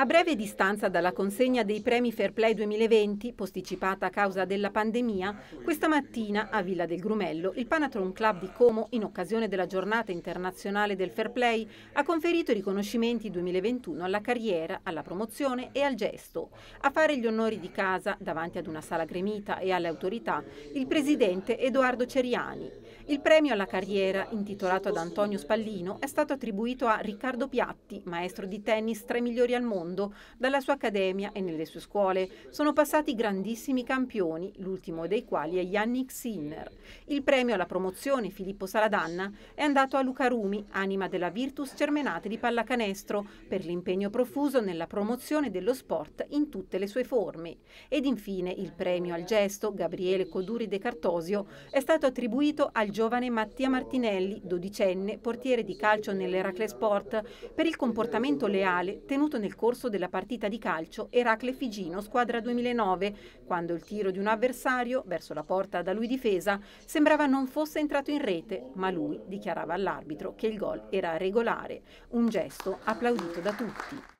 A breve distanza dalla consegna dei premi Fair Play 2020, posticipata a causa della pandemia, questa mattina a Villa del Grumello il Panatron Club di Como, in occasione della giornata internazionale del Fair Play, ha conferito i riconoscimenti 2021 alla carriera, alla promozione e al gesto. A fare gli onori di casa, davanti ad una sala gremita e alle autorità, il presidente Edoardo Ceriani. Il premio alla carriera, intitolato ad Antonio Spallino, è stato attribuito a Riccardo Piatti, maestro di tennis tra i migliori al mondo mondo, dalla sua accademia e nelle sue scuole. Sono passati grandissimi campioni, l'ultimo dei quali è Yannick Sinner. Il premio alla promozione Filippo Saladanna è andato a Luca Rumi, anima della Virtus Cermenate di pallacanestro, per l'impegno profuso nella promozione dello sport in tutte le sue forme. Ed infine il premio al gesto Gabriele Coduri De Cartosio è stato attribuito al giovane Mattia Martinelli, dodicenne, portiere di calcio nell'Eracle Sport, per il comportamento leale tenuto nel corso corso della partita di calcio Eracle Figino squadra 2009, quando il tiro di un avversario, verso la porta da lui difesa, sembrava non fosse entrato in rete, ma lui dichiarava all'arbitro che il gol era regolare, un gesto applaudito da tutti.